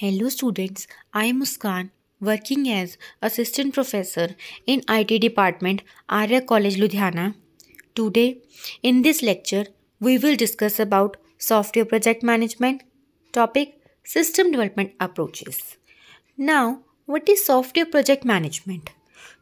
Hello students, I am Muskan working as assistant professor in IT department Arya College Ludhiana. Today in this lecture we will discuss about software project management topic system development approaches. Now what is software project management?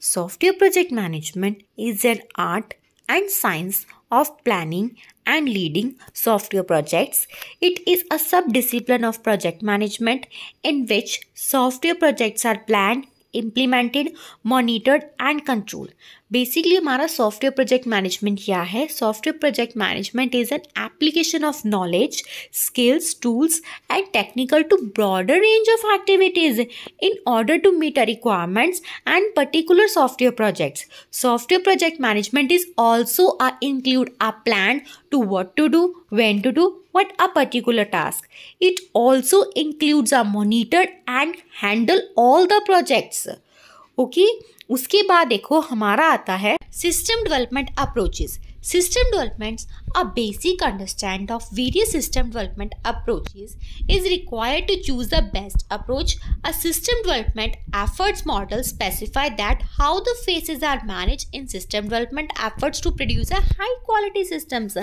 Software project management is an art and science of planning and leading software projects. It is a subdiscipline of project management in which software projects are planned, implemented monitored and control basically हमारा software project management क्या है software project management is an application of knowledge skills tools and technical to broader range of activities in order to meet a requirements and particular software projects software project management is also include a plan to what to do when to do but a particular task. It also includes a monitor and handle all the projects. okay? उसके बाद देखो हमारा आता है system development approaches system developments A basic understanding of various system development approaches is required to choose the best approach. A system development efforts model specify that how the phases are managed in system development efforts to produce a high quality systems.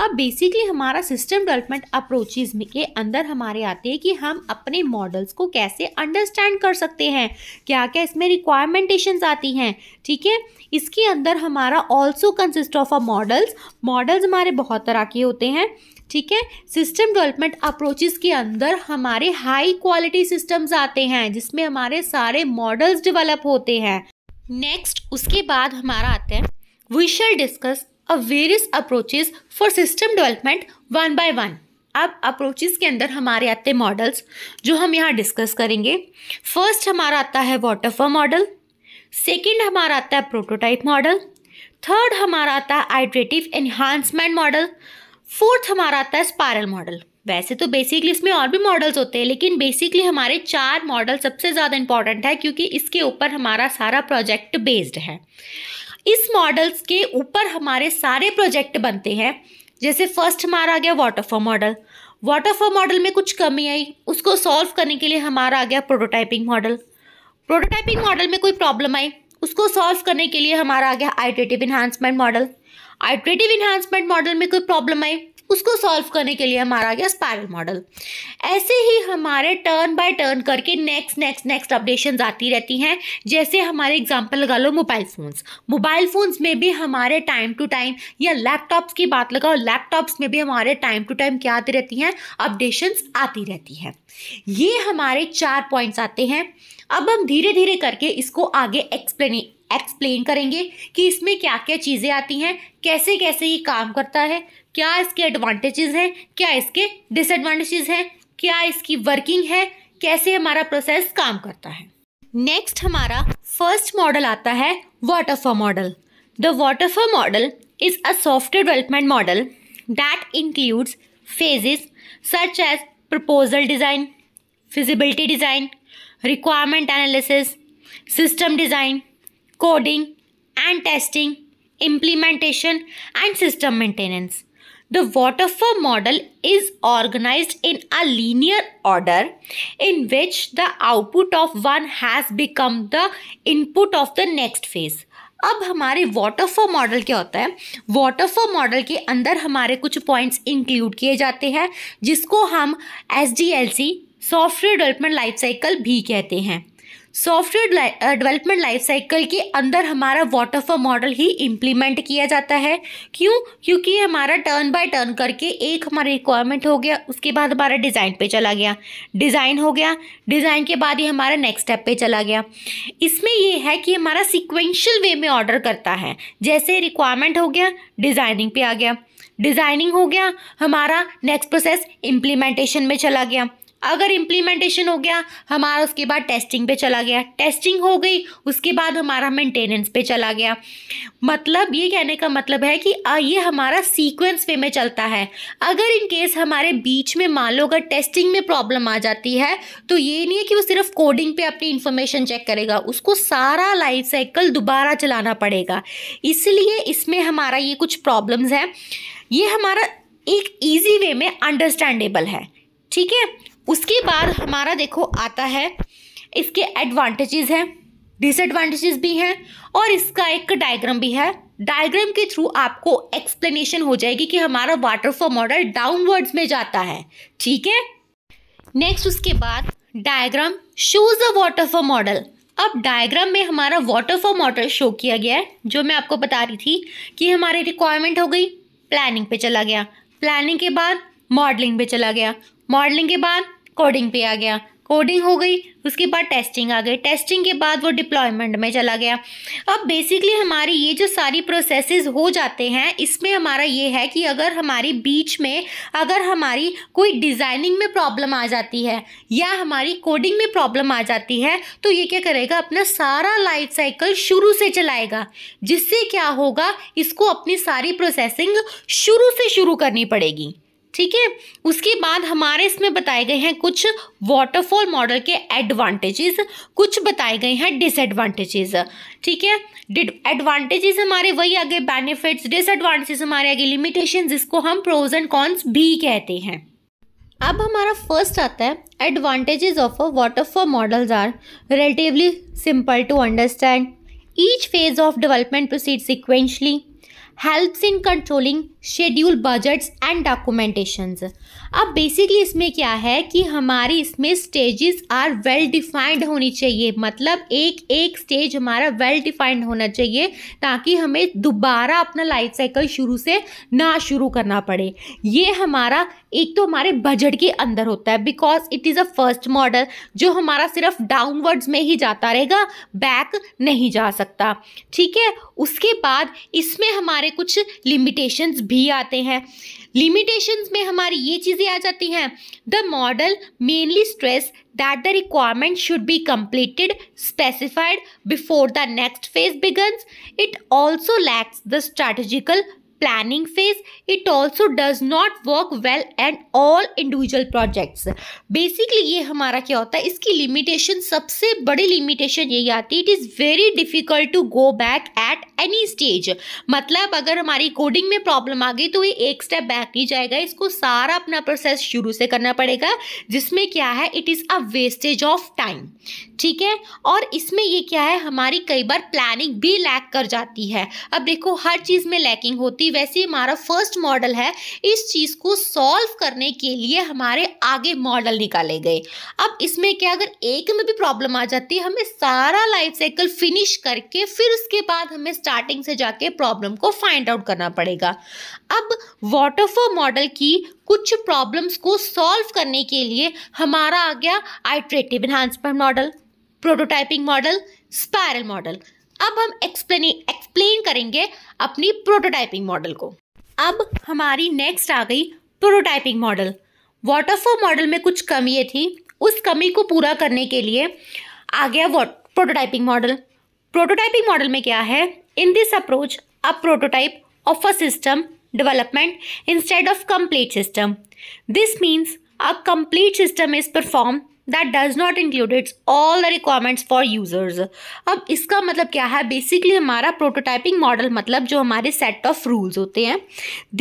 अब basically हमारा system development approaches में के अंदर हमारे आते हैं कि हम अपने models को कैसे understand कर सकते हैं क्या क्या इसमें requirementations आती हैं ठीक है इसके अंदर हमारा also consist of a models models हमारे हमारे बहुत तरह के होते हैं ठीक है सिस्टम डेवलपमेंट अप्रोचेस के अंदर हमारे हाई क्वालिटी सिस्टम्स आते हैं जिसमें हमारे सारे मॉडल्स डेवलप होते हैं नेक्स्ट उसके बाद हमारा आता है we shall discuss a various approaches for system development one by one अब अप्रोचेस के अंदर हमारे आते हैं मॉडल्स जो हम यहाँ डिस्कस करेंगे फर्स्ट हमारा आता है वाटरफॉल मॉडल सेकेंड हमारा आता है प्रोटोटाइप मॉडल थर्ड हमारा आता है आइड्रेटिव एनहांसमेंट मॉडल फोर्थ हमारा आता है स्पायरल मॉडल वैसे तो बेसिकली इसमें और भी मॉडल्स होते हैं लेकिन बेसिकली हमारे चार मॉडल सबसे ज़्यादा इंपॉर्टेंट है क्योंकि इसके ऊपर हमारा सारा प्रोजेक्ट बेस्ड है इस मॉडल्स के ऊपर हमारे सारे प्रोजेक्ट बनते हैं जैसे फर्स्ट हमारा आ गया वाटरफॉल मॉडल वाटरफॉल मॉडल में कुछ कमी आई उसको सॉल्व करने के लिए हमारा आ गया प्रोटोटाइपिंग मॉडल प्रोटोटाइपिंग मॉडल में कोई प्रॉब्लम आई उसको सॉल्व करने के लिए हमारा आ गया iterative enhancement model iterative enhancement model में कोई प्रॉब्लम आई उसको सॉल्व करने के लिए हमारा आ गया स्पायरल मॉडल ऐसे ही हमारे टर्न बाय टर्न करके नेक्स्ट नेक्स्ट नेक्स्ट अपडेशन आती रहती हैं जैसे हमारे एग्जाम्पल लगा लो मोबाइल फ़ोन्स मोबाइल फ़ोन्स में भी हमारे टाइम टू टाइम या लैपटॉप्स की बात लगाओ लैपटॉप्स में भी हमारे टाइम टू टाइम क्या आती रहती हैं अपडेशंस आती रहती हैं ये हमारे चार पॉइंट्स आते हैं अब हम धीरे धीरे करके इसको आगे एक्सप्लेन एक्सप्लेन करेंगे कि इसमें क्या क्या चीज़ें आती हैं कैसे कैसे ये काम करता है क्या इसके एडवांटेजेस हैं क्या इसके डिसएडवांटेजेस हैं क्या इसकी वर्किंग है कैसे हमारा प्रोसेस काम करता है नेक्स्ट हमारा फर्स्ट मॉडल आता है waterfall model the waterfall model is a software development model that includes phases such as proposal design feasibility design requirement analysis, system design, coding and testing, implementation and system maintenance. The waterfall model is organized in a linear order in which the output of one has become the input of the next phase. अब हमारे waterfall model क्या होता है waterfall model के अंदर हमारे कुछ points include किए जाते हैं जिसको हम S D L C software development life cycle भी कहते हैं सॉफ्टवेयर डेवलपमेंट लाइफ साइकिल के अंदर हमारा वाटरफॉल मॉडल ही इम्प्लीमेंट किया जाता है क्यों क्योंकि हमारा टर्न बाय टर्न करके एक हमारा रिक्वायरमेंट हो गया उसके बाद हमारा डिज़ाइन पे चला गया डिज़ाइन हो गया डिज़ाइन के बाद ही हमारा नेक्स्ट स्टेप पे चला गया इसमें ये है कि हमारा सिक्वेंशल वे में ऑर्डर करता है जैसे रिक्वायरमेंट हो गया डिज़ाइनिंग पे आ गया डिज़ाइनिंग हो गया हमारा नेक्स्ट प्रोसेस इम्प्लीमेंटेशन में चला गया अगर इम्प्लीमेंटेशन हो गया हमारा उसके बाद टेस्टिंग पे चला गया टेस्टिंग हो गई उसके बाद हमारा मेंटेनेंस पे चला गया मतलब ये कहने का मतलब है कि ये हमारा सीक्वेंस पे में चलता है अगर इन केस हमारे बीच में मान लो अगर टेस्टिंग में प्रॉब्लम आ जाती है तो ये नहीं है कि वो सिर्फ कोडिंग पे अपनी इन्फॉर्मेशन चेक करेगा उसको सारा लाइफ साइकिल दोबारा चलाना पड़ेगा इसलिए इसमें हमारा ये कुछ प्रॉब्लम्स हैं ये हमारा एक ईजी वे में अंडरस्टैंडेबल है ठीक है उसके बाद हमारा देखो आता है इसके एडवांटेजेस हैं डिसएडवांटेजेस भी हैं और इसका एक डायग्राम भी है डायग्राम के थ्रू आपको एक्सप्लेनेशन हो जाएगी कि हमारा वाटरफॉल मॉडल डाउनवर्ड्स में जाता है ठीक है नेक्स्ट उसके बाद diagram shows water waterfall model अब डायग्राम में हमारा वाटरफॉल मॉडल शो किया गया है जो मैं आपको बता रही थी कि हमारी रिक्वायरमेंट हो गई प्लानिंग पे चला गया प्लानिंग के बाद मॉडलिंग पे चला गया मॉडलिंग के बाद कोडिंग पे आ गया कोडिंग हो गई उसके बाद टेस्टिंग आ गई टेस्टिंग के बाद वो डिप्लॉयमेंट में चला गया अब बेसिकली हमारी ये जो सारी प्रोसेसेस हो जाते हैं इसमें हमारा ये है कि अगर हमारी बीच में अगर हमारी कोई डिज़ाइनिंग में प्रॉब्लम आ जाती है या हमारी कोडिंग में प्रॉब्लम आ जाती है तो ये क्या करेगा अपना सारा लाइफ साइकिल शुरू से चलाएगा जिससे क्या होगा इसको अपनी सारी प्रोसेसिंग शुरू से शुरू करनी पड़ेगी ठीक है उसके बाद हमारे इसमें बताए गए हैं कुछ वाटरफॉल मॉडल के एडवांटेजेस कुछ बताए गए हैं डिसएडवांटेजेस ठीक है एडवांटेजेस हमारे वही आगे बेनिफिट्स डिसएडवांटेजेस हमारे आगे लिमिटेशन जिसको हम प्रोज एंड कॉन्स भी कहते हैं अब हमारा फर्स्ट आता है advantages of a waterfall models are relatively simple to understand each phase of development proceed sequentially helps in controlling schedule budgets and documentations अब बेसिकली इसमें क्या है कि हमारी इसमें स्टेजेस आर वेल डिफाइंड होनी चाहिए मतलब एक एक स्टेज हमारा वेल डिफाइंड होना चाहिए ताकि हमें दोबारा अपना लाइफ साइकिल शुरू से ना शुरू करना पड़े ये हमारा एक तो हमारे बजट के अंदर होता है because it is a first model जो हमारा सिर्फ डाउनवर्ड्स में ही जाता रहेगा बैक नहीं जा सकता ठीक है उसके बाद इसमें हमारे कुछ लिमिटेशंस भी आते हैं लिमिटेशंस में हमारी ये चीज़ें आ जाती हैं the model mainly stress that the requirement should be completed specified before the next phase begins it also lacks the strategical planning phase it also does not work well and all individual projects basically ये हमारा क्या होता है इसकी limitation सबसे बड़ी limitation यही आती है it is very difficult to go back at any stage मतलब अगर हमारी कोडिंग में प्रॉब्लम आ गई तो ये एक स्टेप बैक नहीं जाएगा इसको सारा अपना प्रोसेस शुरू से करना पड़ेगा जिसमें क्या है it is a wastage of time ठीक है और इसमें ये क्या है हमारी कई बार प्लानिंग भी लैक कर जाती है अब देखो हर चीज़ में लैकिंग होती थी वैसे हमारा फर्स्ट मॉडल है इस चीज़ को सॉल्व करने के लिए हमारे आगे मॉडल निकाले गए अब इसमें क्या अगर एक में भी प्रॉब्लम आ जाती है हमें सारा लाइफ साइकिल फिनिश करके फिर उसके बाद हमें स्टार्टिंग से जाके प्रॉब्लम को फाइंड आउट करना पड़ेगा अब वाटरफॉल मॉडल की कुछ प्रॉब्लम्स को सॉल्व करने के लिए हमारा आ गया iterative enhancement model prototyping model spiral model अब हम एक्सप्लेन एक्सप्लेन करेंगे अपनी प्रोटोटाइपिंग मॉडल को अब हमारी नेक्स्ट आ गई प्रोटोटाइपिंग मॉडल वाटरफॉल मॉडल में कुछ कमी थी उस कमी को पूरा करने के लिए आ गया प्रोटोटाइपिंग मॉडल प्रोटोटाइपिंग मॉडल में क्या है in this approach a prototype of a system development instead of complete system this means a complete system is perform that does not include its all the requirements for users अब इसका मतलब क्या है basically हमारा prototyping model मतलब जो हमारे set of rules होते हैं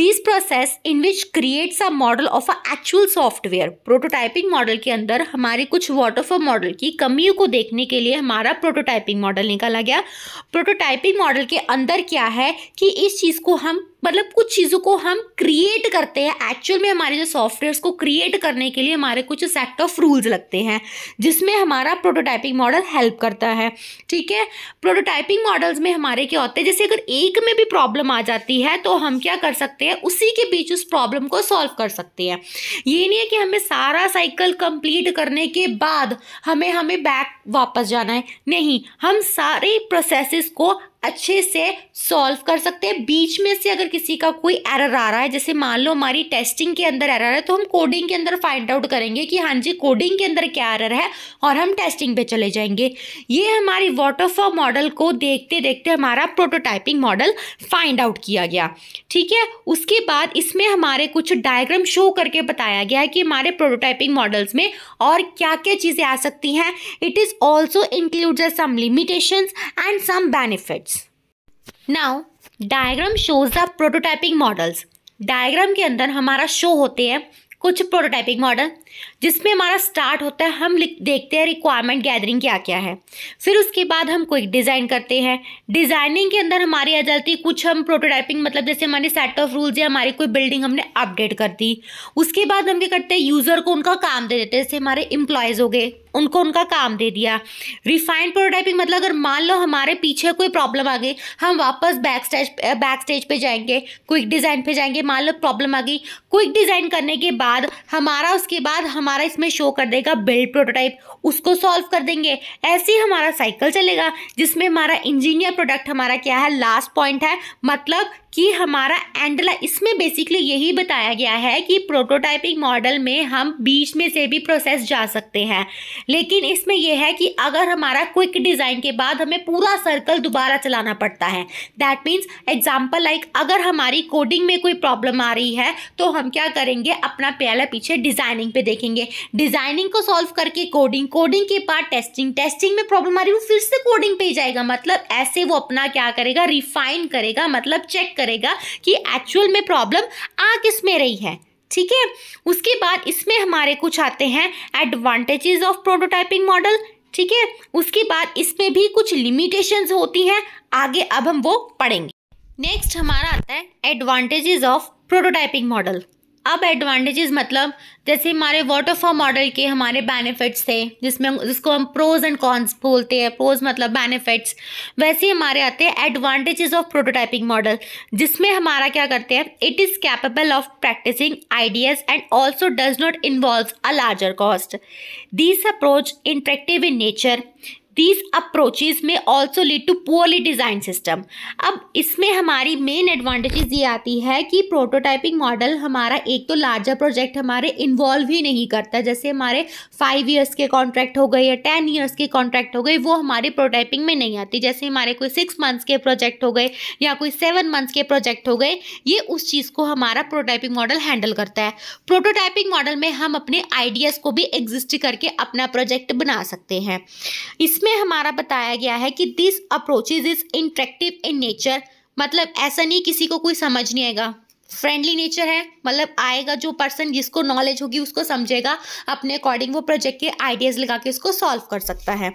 this process in which creates a model of a actual software prototyping model के अंदर हमारे कुछ वाटरफॉल मॉडल की कमियों को देखने के लिए हमारा प्रोटोटाइपिंग मॉडल निकाला गया प्रोटोटाइपिंग मॉडल के अंदर क्या है कि इस चीज़ को हम मतलब कुछ चीज़ों को हम क्रिएट करते हैं एक्चुअल में हमारे जो सॉफ्टवेयर्स को क्रिएट करने के लिए हमारे कुछ सेट ऑफ रूल्स लगते हैं जिसमें हमारा प्रोटोटाइपिंग मॉडल हेल्प करता है ठीक है प्रोटोटाइपिंग मॉडल्स में हमारे क्या होते हैं जैसे अगर एक में भी प्रॉब्लम आ जाती है तो हम क्या कर सकते हैं उसी के बीच उस प्रॉब्लम को सॉल्व कर सकते हैं ये नहीं है कि हमें सारा साइकिल कंप्लीट करने के बाद हमें हमें बैक वापस जाना है नहीं हम सारे प्रोसेस को अच्छे से सॉल्व कर सकते हैं बीच में से अगर किसी का कोई एरर आ रहा है जैसे मान लो हमारी टेस्टिंग के अंदर एरर है तो हम कोडिंग के अंदर फाइंड आउट करेंगे कि हाँ जी कोडिंग के अंदर क्या एरर है और हम टेस्टिंग पे चले जाएंगे ये हमारी वाटरफॉल मॉडल को देखते देखते हमारा प्रोटोटाइपिंग मॉडल फाइंड आउट किया गया ठीक है उसके बाद इसमें हमारे कुछ डायग्राम शो करके बताया गया है कि हमारे प्रोटोटाइपिंग मॉडल्स में और क्या क्या चीज़ें आ सकती हैं it is also include some limitations and some benefits now diagram shows the prototyping models diagram के अंदर हमारा शो होते हैं कुछ प्रोटोटाइपिंग मॉडल जिसमें हमारा स्टार्ट होता है हम देखते हैं रिक्वायरमेंट गैदरिंग क्या क्या है फिर उसके बाद हम क्विक डिज़ाइन करते हैं डिज़ाइनिंग के अंदर हमारी आ जाती है कुछ हम प्रोटोटाइपिंग मतलब जैसे हमारे सेट ऑफ रूल्स या हमारी कोई बिल्डिंग हमने अपडेट कर दी उसके बाद हम क्या करते हैं यूज़र को उनका काम दे देते हैं जैसे हमारे इम्प्लॉयज़ हो गए उनको उनका काम दे दिया रिफाइंड प्रोटोटाइपिंग मतलब अगर मान लो हमारे पीछे कोई प्रॉब्लम आ गई हम वापस बैक स्टेज बैक स्टेज पर जाएंगे क्विक डिज़ाइन पे जाएंगे मान लो प्रॉब्लम आ गई क्विक डिज़ाइन करने के बाद हमारा उसके बाद हमारा इसमें शो कर देगा बिल्ड प्रोटोटाइप उसको सॉल्व कर देंगे ऐसे ही हमारा साइकिल चलेगा जिसमें हमारा इंजीनियर प्रोडक्ट हमारा क्या है लास्ट पॉइंट है मतलब कि हमारा एंडला इसमें बेसिकली यही बताया गया है कि प्रोटोटाइपिंग मॉडल में हम बीच में से भी प्रोसेस जा सकते हैं लेकिन इसमें यह है कि अगर हमारा क्विक डिज़ाइन के बाद हमें पूरा सर्कल दोबारा चलाना पड़ता है दैट मीन्स एग्जाम्पल लाइक अगर हमारी कोडिंग में कोई प्रॉब्लम आ रही है तो हम क्या करेंगे अपना प्याला पीछे डिज़ाइनिंग पे देखेंगे डिज़ाइनिंग को सॉल्व करके कोडिंग कोडिंग के बाद टेस्टिंग टेस्टिंग में प्रॉब्लम आ रही है वो फिर से कोडिंग पे ही जाएगा मतलब ऐसे वो अपना क्या करेगा रिफाइन करेगा मतलब चेक करेगा कि एक्चुअल में प्रॉब्लम आ किस में रही है ठीक है उसके बाद इसमें हमारे कुछ आते हैं एडवांटेजेस ऑफ प्रोटोटाइपिंग मॉडल ठीक है उसके बाद इसमें भी कुछ लिमिटेशंस होती हैं आगे अब हम वो पढ़ेंगे नेक्स्ट हमारा आता है एडवांटेजेस ऑफ प्रोटोटाइपिंग मॉडल अब एडवांटेजेस मतलब जैसे हमारे वाटरफॉल मॉडल के हमारे बेनिफिट्स थे जिसमें जिसको हम प्रोज एंड कॉन्स बोलते हैं प्रोज मतलब बेनिफिट्स वैसे ही हमारे आते हैं एडवांटेजेस ऑफ प्रोटोटाइपिंग मॉडल जिसमें हमारा क्या करते हैं it is capable of practicing ideas and also does not involve a larger cost this approach interactive in nature these approaches में also lead to poorly design system अब इसमें हमारी main advantages ये आती है कि प्रोटोटाइपिंग मॉडल हमारा एक तो लार्जर प्रोजेक्ट हमारे इन्वॉल्व ही नहीं करता जैसे हमारे फाइव ईयर्स के कॉन्ट्रैक्ट हो गए या टेन ईयर्स के कॉन्ट्रैक्ट हो गए वो हमारे प्रोटोटाइपिंग में नहीं आती जैसे हमारे कोई सिक्स मंथ्स के प्रोजेक्ट हो गए या कोई सेवन मंथ्स के प्रोजेक्ट हो गए ये उस चीज़ को हमारा प्रोटाइपिंग मॉडल हैंडल करता है प्रोटोटाइपिंग मॉडल में हम अपने आइडियाज़ को भी एग्जिस्ट करके अपना प्रोजेक्ट बना सकते हैं इस इसमें हमारा बताया गया है कि this approaches is interactive in nature मतलब ऐसा नहीं किसी को कोई समझ नहीं आएगा फ्रेंडली नेचर है मतलब आएगा जो पर्सन जिसको नॉलेज होगी उसको समझेगा अपने अकॉर्डिंग वो प्रोजेक्ट के आइडियाज़ लगा के उसको सॉल्व कर सकता है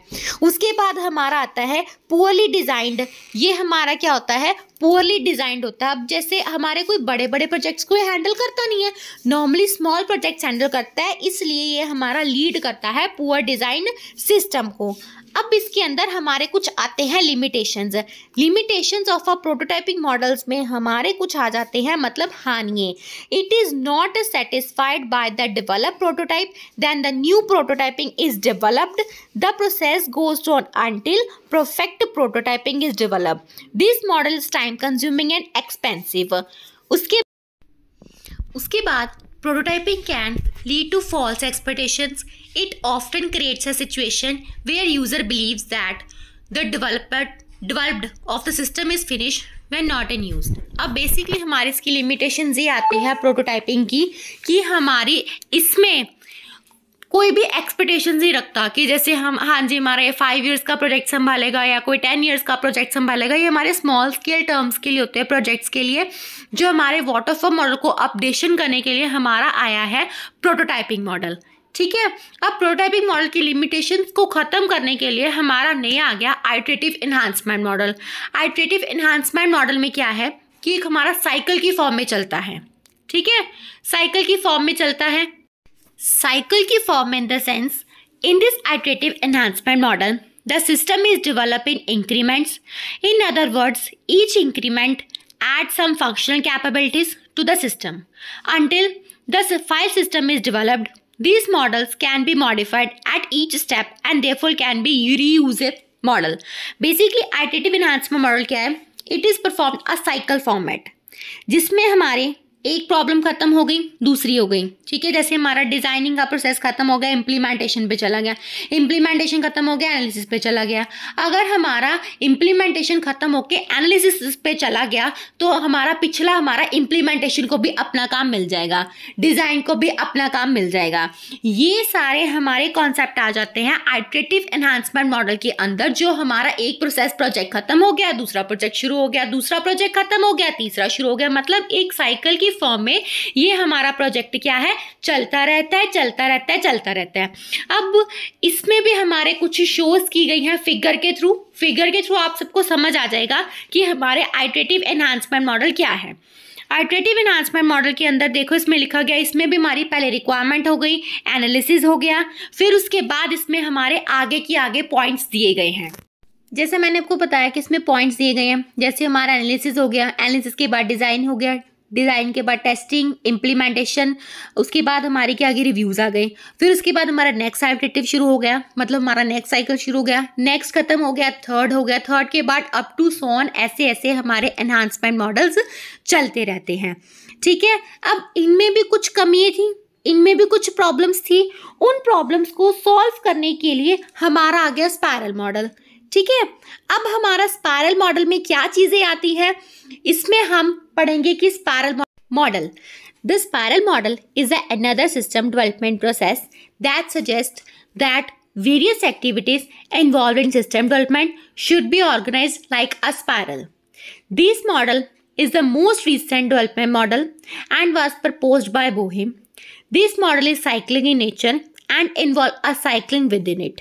उसके बाद हमारा आता है पुअरली डिज़ाइंड ये हमारा क्या होता है पुअरली डिजाइंड होता है अब जैसे हमारे कोई बड़े बड़े प्रोजेक्ट्स को हैंडल करता नहीं है नॉर्मली स्मॉल प्रोजेक्ट्स हैंडल करता है इसलिए ये हमारा लीड करता है पुअर डिज़ाइन सिस्टम को अब इसके अंदर हमारे कुछ आते हैं limitations limitations of a prototyping models में हमारे कुछ आ जाते हैं मतलब हानिए it is not satisfied by the develop prototype then the new prototyping is developed the process goes on until perfect prototyping is develop this models time time consuming and expensive उसके उसके बाद prototyping can lead to false expectations it often creates a situation where user believes that the developer developed of the system is finish when not in use अब बेसिकली हमारे इसकी limitation ये आती है प्रोटोटाइपिंग की कि हमारी इसमें कोई भी एक्सपेक्टेशन नहीं रखता कि जैसे हम हाँ जी हमारा ये फाइव ईयर्स का प्रोजेक्ट संभालेगा या कोई टेन ईयर्स का प्रोजेक्ट संभालेगा ये हमारे स्मॉल स्केल टर्म्स के लिए होते हैं प्रोजेक्ट्स के लिए जो हमारे वाटरफॉल मॉडल को अपडेशन करने के लिए हमारा आया है प्रोटोटाइपिंग मॉडल ठीक है अब प्रोटोटाइपिंग मॉडल की लिमिटेशन को ख़त्म करने के लिए हमारा नया आ गया iterative enhancement model iterative enhancement model में क्या है कि एक हमारा साइकिल की फॉर्म में चलता है ठीक है साइकिल की फॉर्म में चलता है साइकिल की form in the sense in this iterative enhancement model the system is develop in increments in other words each increment add some functional capabilities to the system until the file system is developed this models can be modified at each step and they for can be you reuse a model basically iterative enhancement model क्या है it is perform a cycle format जिसमें हमारे एक problem खत्म हो गई दूसरी हो गई ठीक है जैसे हमारा डिजाइनिंग का प्रोसेस खत्म हो गया इम्प्लीमेंटेशन पे चला गया इम्प्लीमेंटेशन खत्म हो गया एनालिसिस पे चला गया अगर हमारा इम्प्लीमेंटेशन खत्म होकर एनालिसिस पे चला गया तो हमारा पिछला हमारा इम्प्लीमेंटेशन को भी अपना काम मिल जाएगा डिजाइन को भी अपना काम मिल जाएगा ये सारे हमारे कॉन्सेप्ट आ जाते हैं आइट्रेटिव एनहांसमेंट मॉडल के अंदर जो हमारा एक प्रोसेस प्रोजेक्ट खत्म हो गया दूसरा प्रोजेक्ट शुरू हो गया दूसरा प्रोजेक्ट खत्म हो गया तीसरा शुरू हो गया मतलब एक साइकिल की फॉर्म में ये हमारा प्रोजेक्ट क्या है चलता रहता है चलता रहता है चलता रहता है अब इसमें भी हमारे कुछ शोज की गई हैं फिगर के थ्रू फिगर के थ्रू आप सबको समझ आ जाएगा कि हमारे आइट्रेटिव एनहांसमेंट मॉडल क्या है आइट्रेटिव इन्हांसमेंट मॉडल के अंदर देखो इसमें लिखा गया इसमें भी हमारी पहले रिक्वायरमेंट हो गई एनालिसिस हो गया फिर उसके बाद इसमें हमारे आगे की आगे पॉइंट्स दिए गए हैं जैसे मैंने आपको बताया कि इसमें पॉइंट्स दिए गए हैं जैसे हमारा एनालिसिस हो गया एनालिसिस के बाद डिज़ाइन हो गया डिज़ाइन के बाद टेस्टिंग इम्प्लीमेंटेशन उसके बाद हमारे क्या आगे रिव्यूज़ आ गए फिर उसके बाद हमारा नेक्स्ट आइटरेटिव शुरू हो गया मतलब हमारा नेक्स्ट साइकिल शुरू हो गया नेक्स्ट खत्म हो गया थर्ड हो गया थर्ड के बाद अप टू सोन ऐसे ऐसे हमारे एनहांसमेंट मॉडल्स चलते रहते हैं ठीक है अब इनमें भी कुछ कमियाँ थी इनमें भी कुछ प्रॉब्लम्स थी उन प्रॉब्लम्स को सॉल्व करने के लिए हमारा आ गया स्पायरल मॉडल ठीक है अब हमारा स्पायरल मॉडल में क्या चीजें आती हैं इसमें हम पढ़ेंगे कि spiral model the spiral model is another system development process that suggest that various activities involve in system development should be organize like a spiral this model is the most recent development model and was propose by Boehm this model is cycling in nature and involve a cycling within it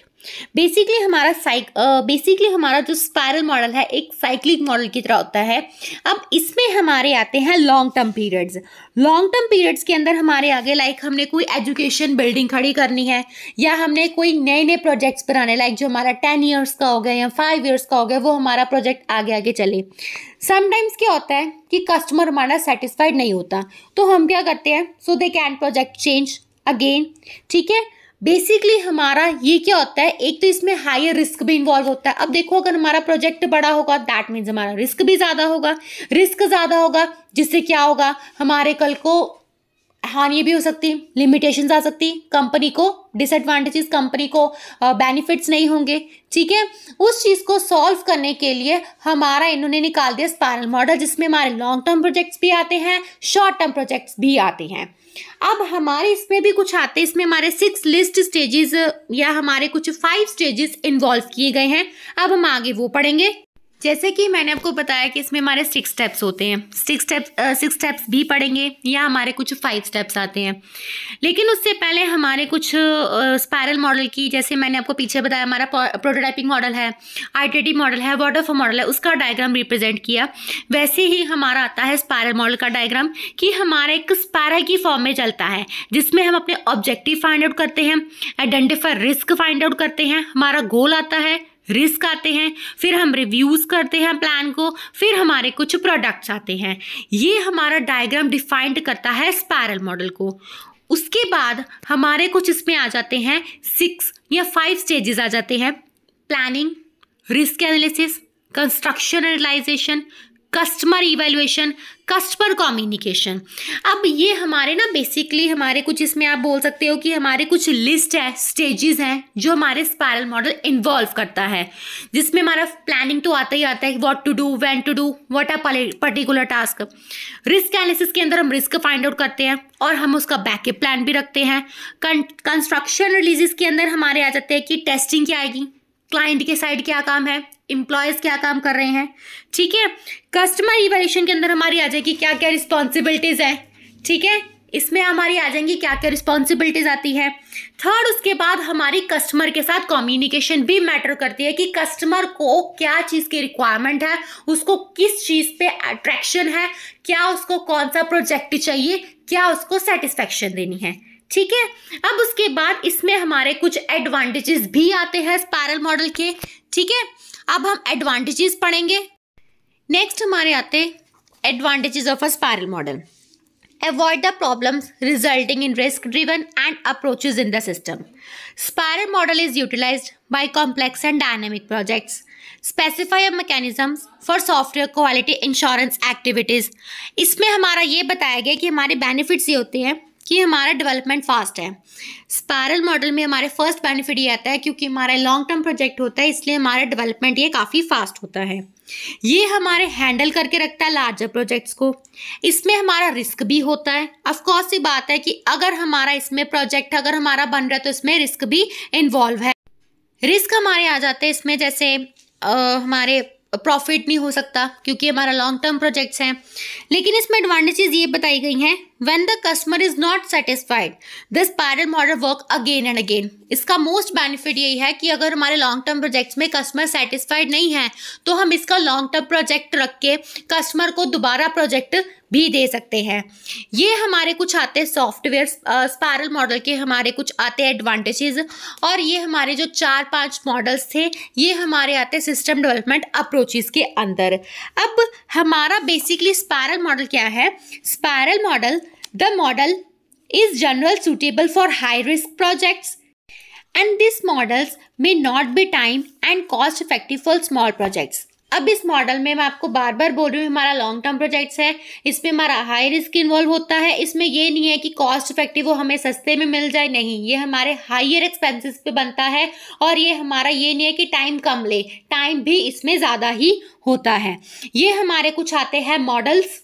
basically हमारा साइक basically हमारा जो spiral model है एक cyclic model की तरह होता है अब इसमें हमारे आते हैं long term periods long term periods के अंदर हमारे आगे लाइक हमने कोई एजुकेशन बिल्डिंग खड़ी करनी है या हमने कोई नए नए प्रोजेक्ट्स बनाने लाइक जो हमारा टेन ईयर्स का हो गया या फाइव ईयर्स का हो गया वो हमारा प्रोजेक्ट आगे आगे चले समटाइम्स क्या होता है कि कस्टमर हमारा सेटिस्फाइड नहीं होता तो हम क्या करते हैं so they can project change again ठीक है बेसिकली हमारा ये क्या होता है एक तो इसमें हायर रिस्क भी इन्वॉल्व होता है अब देखो अगर हमारा प्रोजेक्ट बड़ा होगा दैट मीन्स हमारा रिस्क भी ज़्यादा होगा रिस्क ज़्यादा होगा जिससे क्या होगा हमारे कल को हानि भी हो सकती लिमिटेशंस आ सकती कंपनी को डिसएडवांटेजेस कंपनी को बेनिफिट्स नहीं होंगे ठीक है उस चीज़ को सॉल्व करने के लिए हमारा इन्होंने निकाल दिया स्पाइनल मॉडल जिसमें हमारे लॉन्ग टर्म प्रोजेक्ट्स भी आते हैं शॉर्ट टर्म प्रोजेक्ट्स भी आते हैं अब हमारे इसमें भी कुछ आते हैं इसमें हमारे सिक्स लिस्ट स्टेजेस या हमारे कुछ फाइव स्टेजेस इन्वॉल्व किए गए हैं अब हम आगे वो पढ़ेंगे जैसे कि मैंने आपको बताया कि इसमें हमारे सिक्स स्टेप्स होते हैं सिक्स स्टेप्स सिक्स स्टेप्स भी पढ़ेंगे या हमारे कुछ फाइव स्टेप्स आते हैं लेकिन उससे पहले हमारे कुछ स्पायरल uh, मॉडल की जैसे मैंने आपको पीछे बताया हमारा प्रोटोटाइपिंग मॉडल है आईटीटी मॉडल है वर्ड मॉडल है उसका डायग्राम रिप्रेजेंट किया वैसे ही हमारा आता है स्पायरल मॉडल का डायग्राम कि हमारा एक स्पायरल की फॉर्म में चलता है जिसमें हम अपने ऑब्जेक्टिव फाइंड आउट करते हैं आइडेंटिफाई रिस्क फाइंड आउट करते हैं हमारा गोल आता है रिस्क आते हैं फिर हम रिव्यूज़ करते हैं प्लान को फिर हमारे कुछ प्रोडक्ट्स आते हैं ये हमारा डायग्राम डिफाइंड करता है स्पायरल मॉडल को उसके बाद हमारे कुछ इसमें आ जाते हैं सिक्स या फाइव स्टेजेस आ जाते हैं planning risk analysis construction analysation customer evaluation customer communication अब ये हमारे ना बेसिकली हमारे कुछ इसमें आप बोल सकते हो कि हमारे कुछ लिस्ट है स्टेजेस हैं जो हमारे स्पायरल मॉडल इन्वॉल्व करता है जिसमें हमारा प्लानिंग तो आता ही आता है what to do when to do what are particular task risk analysis के अंदर हम रिस्क फाइंड आउट करते हैं और हम उसका बैकअप प्लान भी रखते हैं कंस्ट्रक्शन रिलीजेस के अंदर हमारे आ जाते हैं कि टेस्टिंग क्या आएगी क्लाइंट के साइड क्या काम है इंप्लॉयज़ क्या काम कर रहे हैं ठीक है कस्टमर इवेल्यूशन के अंदर हमारी आ जाएगी क्या क्या रिस्पॉन्सिबिलिटीज़ है ठीक है इसमें हमारी आ जाएंगी क्या क्या रिस्पॉन्सिबिलिटीज आती है थर्ड उसके बाद हमारी कस्टमर के साथ कम्युनिकेशन भी मैटर करती है कि कस्टमर को क्या चीज़ की रिक्वायरमेंट है उसको किस चीज़ पे अट्रैक्शन है क्या उसको कौन सा प्रोजेक्ट चाहिए क्या उसको सेटिस्फेक्शन देनी है ठीक है अब उसके बाद इसमें हमारे कुछ एडवांटेजेस भी आते हैं स्पायरल मॉडल के ठीक है अब हम एडवांटेजेस पढ़ेंगे नेक्स्ट हमारे आते हैं advantages of a spiral model avoid the problems resulting in risk driven and approaches in the system spiral model is utilized by complex and dynamic projects specify mechanisms for software quality insurance activities इसमें हमारा ये बताया गया कि हमारे benefits ये होते हैं कि हमारा डेवलपमेंट फास्ट है स्पायरल मॉडल में हमारे फर्स्ट बेनिफिट ये आता है क्योंकि हमारा लॉन्ग टर्म प्रोजेक्ट होता है इसलिए हमारा डेवलपमेंट ये काफ़ी फास्ट होता है ये हमारे हैंडल करके रखता है लार्जर प्रोजेक्ट्स को इसमें हमारा रिस्क भी होता है अफकोर्स ये बात है कि अगर हमारा इसमें प्रोजेक्ट अगर हमारा बन रहा है तो इसमें रिस्क भी इन्वॉल्व है रिस्क हमारे आ जाते हैं इसमें जैसे आ, हमारे प्रॉफिट नहीं हो सकता क्योंकि हमारा लॉन्ग टर्म प्रोजेक्ट्स हैं लेकिन इसमें एडवांटेजेस ये बताई गई हैं when the customer is not satisfied this parallel model work again and again इसका मोस्ट बेनिफिट यही है कि अगर हमारे लॉन्ग टर्म प्रोजेक्ट्स में कस्टमर सेटिस्फाइड नहीं है तो हम इसका लॉन्ग टर्म प्रोजेक्ट रख के कस्टमर को दोबारा प्रोजेक्ट भी दे सकते हैं ये हमारे कुछ आते हैं सॉफ्टवेयर स्पायरल मॉडल के हमारे कुछ आते हैं एडवांटेजेस और ये हमारे जो चार पांच मॉडल्स थे ये हमारे आते हैं सिस्टम डेवलपमेंट अप्रोचेस के अंदर अब हमारा बेसिकली स्पायरल मॉडल क्या है spiral model the model is general suitable for high risk projects and this models may not be time and cost effective for small projects अब इस मॉडल में मैं आपको बार बार बोल रही हूँ हमारा लॉन्ग टर्म प्रोजेक्ट्स है इसमें हमारा हाई रिस्क इन्वॉल्व होता है इसमें ये नहीं है कि कॉस्ट इफेक्टिव वो हमें सस्ते में मिल जाए नहीं ये हमारे हाइयर एक्सपेंसेस पे बनता है और ये हमारा ये नहीं है कि टाइम कम ले टाइम भी इसमें ज़्यादा ही होता है ये हमारे कुछ आते हैं मॉडल्स